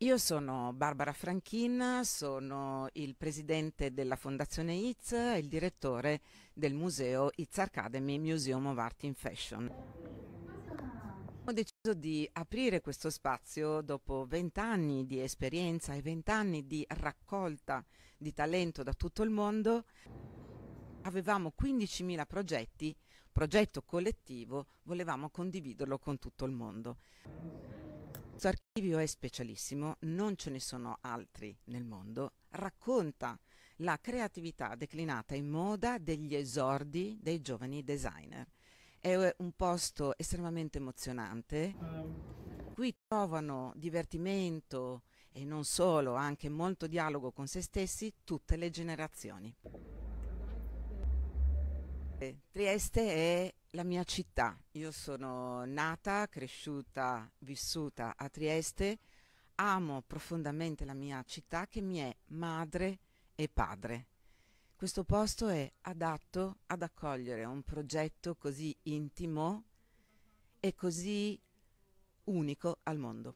Io sono Barbara Franchin, sono il presidente della Fondazione ITS e il direttore del museo ITS Academy Museum of Art in Fashion. Ho deciso di aprire questo spazio dopo vent'anni di esperienza e vent'anni di raccolta di talento da tutto il mondo. Avevamo 15.000 progetti, progetto collettivo, volevamo condividerlo con tutto il mondo. Questo archivio è specialissimo, non ce ne sono altri nel mondo, racconta la creatività declinata in moda degli esordi dei giovani designer. È un posto estremamente emozionante. Qui trovano divertimento e non solo, anche molto dialogo con se stessi tutte le generazioni. Trieste è la mia città. Io sono nata, cresciuta, vissuta a Trieste, amo profondamente la mia città che mi è madre e padre. Questo posto è adatto ad accogliere un progetto così intimo e così unico al mondo.